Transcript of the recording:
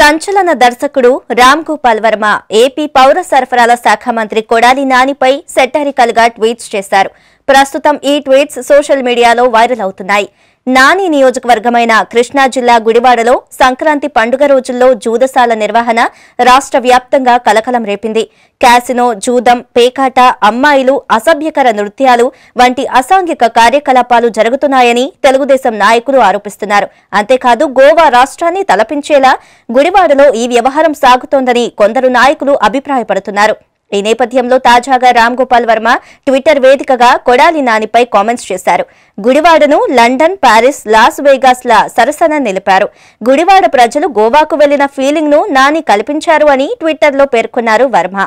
సంచలన దర్శకుడు రామ్ గోపాల్ వర్మ ఏపీ పౌర సరఫరాల శాఖ మంత్రి కొడాలి నానిపై సెటారికల్ గా ట్వీట్స్ చేశారు ప్రస్తుతం ఈ ట్వీట్స్ సోషల్ మీడియాలో వైరల్ అవుతున్నాయి నాని నియోజకవర్గమైన కృష్ణా జిల్లా గుడివాడలో సంక్రాంతి పండుగ రోజుల్లో జూదశాల నిర్వహణ రాష్ట్ర వ్యాప్తంగా కలకలం రేపింది క్యాసినో జూదం పేకాట అమ్మాయిలు అసభ్యకర నృత్యాలు వంటి అసాంఘిక కార్యకలాపాలు జరుగుతున్నాయని తెలుగుదేశం నాయకులు ఆరోపిస్తున్నారు అంతేకాదు గోవా రాష్ట్రాన్ని తలపించేలా గుడివాడలో ఈ వ్యవహారం సాగుతోందని కొందరు నాయకులు అభిప్రాయపడుతున్నారు ఈ నేపథ్యంలో తాజాగా రామ్ గోపాల్ వర్మ ట్విట్టర్ వేదికగా కొడాలి నానిపై కామెంట్స్ చేశారు గుడివాడను లండన్ ప్యారిస్ లాస్ వేగాస్ ల సరసన నిలిపారు గుడివాడ ప్రజలు గోవాకు వెళ్లిన ఫీలింగ్ ను నాని కల్పించారు అని ట్విట్టర్లో పేర్కొన్నారు వర్మ